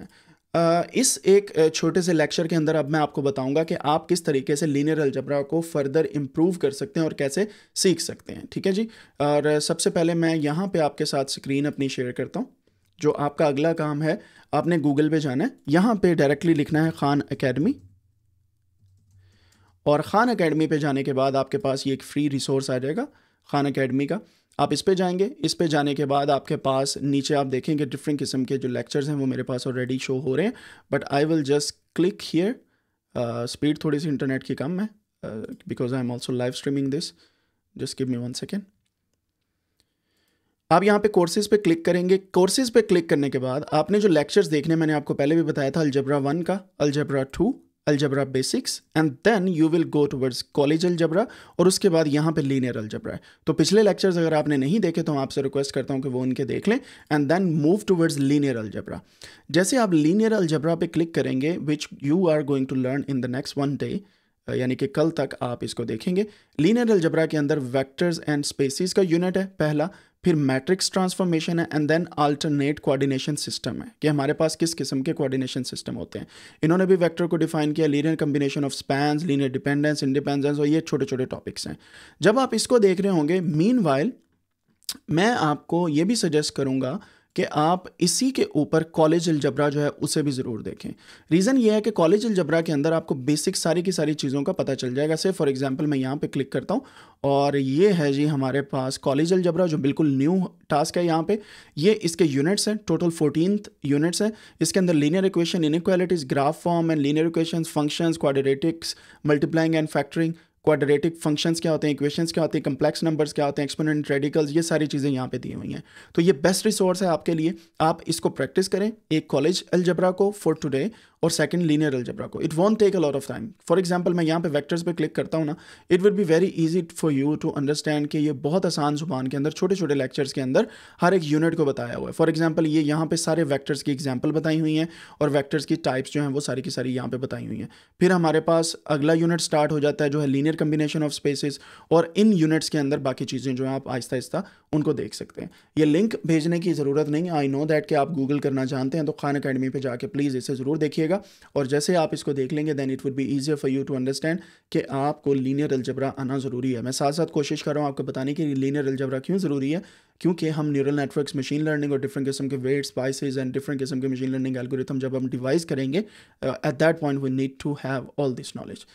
आपने इस एक छोटे से लेक्चर के अंदर अब मैं आपको बताऊंगा कि आप किस तरीके से लीनियर अल्जबरा को फर्दर इम्प्रूव कर सकते हैं और कैसे सीख सकते हैं ठीक है जी और सबसे पहले मैं यहाँ पे आपके साथ स्क्रीन अपनी शेयर करता हूँ जो आपका अगला काम है आपने गूगल पे जाना है यहाँ पे डायरेक्टली लिखना है खान अकेडमी और ख़ान अकेडमी पे जाने के बाद आपके पास ये एक फ्री रिसोर्स आ जाएगा खान अकेडमी का आप इस पे जाएंगे इस पे जाने के बाद आपके पास नीचे आप देखेंगे डिफरेंट किस्म के जो लेक्चर्स हैं वो मेरे पास ऑलरेडी शो हो रहे हैं but I will just click here speed थोड़ी सी इंटरनेट की कम है because I am also live streaming this just give me one second आप यहाँ पे कोर्सेज पे क्लिक करेंगे कोर्सेज पे क्लिक करने के बाद आपने जो लेक्चर्स देखने मैंने आपको पहले भी बताया था अलजबरा वन का algebra two algebra basics and then you will go towards college algebra और उसके बाद यहाँ पे लीनियर अल्जबरा है तो पिछले लेक्चर्स अगर आपने नहीं देखे तो मैं आपसे रिक्वेस्ट करता हूँ कि वो उनके देख लें and then move towards linear algebra जैसे आप लीनियर अल्जबरा पे क्लिक करेंगे which you are going to learn in the next one day यानी कि कल तक आप इसको देखेंगे लीनियर अलजबरा के अंदर वैक्टर्स एंड स्पेसिस का यूनिट है पहला फिर मैट्रिक्स ट्रांसफॉर्मेशन है and then alternate coordination system है कि हमारे पास किस किस्म के कोऑर्डिनेशन सिस्टम होते हैं इन्होंने भी वेक्टर को डिफाइन किया linear combination of spans linear dependence independence और ये छोटे छोटे टॉपिक्स हैं जब आप इसको देख रहे होंगे मीन मैं आपको ये भी सजेस्ट करूँगा कि आप इसी के ऊपर कॉलेज अलजबरा जो है उसे भी ज़रूर देखें रीज़न ये है कि कॉलेज अलजबरा के अंदर आपको बेसिक सारी की सारी चीज़ों का पता चल जाएगा सिर्फ फॉर एग्जांपल मैं यहाँ पे क्लिक करता हूँ और ये है जी हमारे पास कॉलेज अलजबरा जो बिल्कुल न्यू टास्क है यहाँ पे ये इसके यूनिट्स हैं टोटल फोर्टीन यूनिट्स हैं इसके अंदर linear equation inequalities graph form and linear equation function quadratics multiplying and factoring quadratic functions क्या होते हैं इक्वेशंस क्या होते हैं कम्प्लेक्स नंबर्स क्या होते हैं एक्सपोनेंट रेडिकल्स ये सारी चीज़ें यहाँ पे दी हुई हैं तो ये बेस्ट रिसोर्स है आपके लिए आप इसको प्रैक्टिस करें एक कॉलेज अलजबरा को फॉर टुडे और सेकंड लीनियर अलजबरा को it won't take a lot of time for example मैं यहाँ पे वेक्टर्स पे क्लिक करता हूँ ना it will be very easy for you to understand कि ये बहुत आसान जुबान के अंदर छोटे छोटे लेक्चर्स के अंदर हर एक यूनिट को बताया हुआ है फॉर एग्जाम्पल ये यहाँ पे सारे वैक्टर्स की एग्जाम्पल बताई हुई हैं और वैक्टर्स की टाइप्स जो हैं वो सारी की सारी यहाँ पर बताई हुई हैं फिर हमारे पास अगला यूनिट स्टार्ट हो जाता है जो है लीनियर कम्बिनेशन ऑफ स्पेसिस और इन यूनिट्स के अंदर बाकी चीज़ें जो हैं आप आहिस्ता आहिस्ता उनको देख सकते हैं ये लिंक भेजने की ज़रूरत नहीं आई नो दैट कि आप गूगल करना जानते हैं तो खान अकेडमी पर जाके प्लीज़ इसे ज़रूर देखिए कीजिएगा और जैसे आप इसको देख लेंगे then it would be easier for you to understand कि आपको लीनियर अलजबरा आना ज़रूरी है मैं साथ साथ कोशिश कर रहा हूँ आपको बताने की लीनियर अलजबरा क्यों ज़रूरी है क्योंकि हम न्यूरल नेटवर्क्स मशीन लर्निंग और डिफरेंट किस्म के वेट्स स्पाइसेज एंड डिफरेंट किस्म के मशीन लर्निंग एल्गोरिथम जब हम डिवाइस करेंगे at that point we need to have all this knowledge